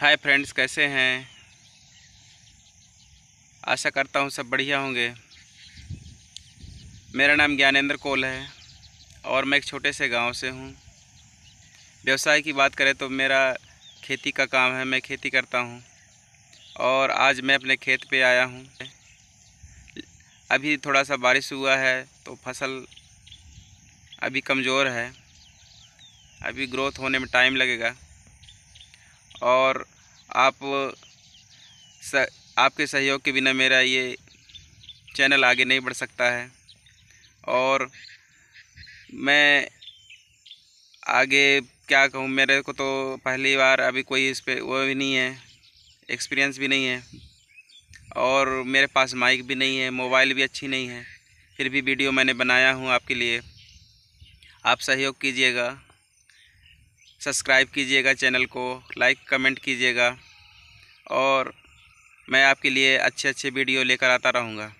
hi friends कैसे हैं आशा करता हूँ सब बढ़िया होंगे मेरा नाम ज्ञानेंद्र कोल है और मैं एक छोटे से गांव से हूँ व्यवसाय की बात करें तो मेरा खेती का काम है मैं खेती करता हूँ और आज मैं अपने खेत पे आया हूँ अभी थोड़ा सा बारिश हुआ है तो फसल अभी कमज़ोर है अभी ग्रोथ होने में टाइम लगेगा और आप स, आपके सहयोग के बिना मेरा ये चैनल आगे नहीं बढ़ सकता है और मैं आगे क्या कहूँ मेरे को तो पहली बार अभी कोई इस पर वो भी नहीं है एक्सपीरियंस भी नहीं है और मेरे पास माइक भी नहीं है मोबाइल भी अच्छी नहीं है फिर भी वीडियो मैंने बनाया हूँ आपके लिए आप सहयोग कीजिएगा सब्सक्राइब कीजिएगा चैनल को लाइक कमेंट कीजिएगा और मैं आपके लिए अच्छे अच्छे वीडियो लेकर आता रहूँगा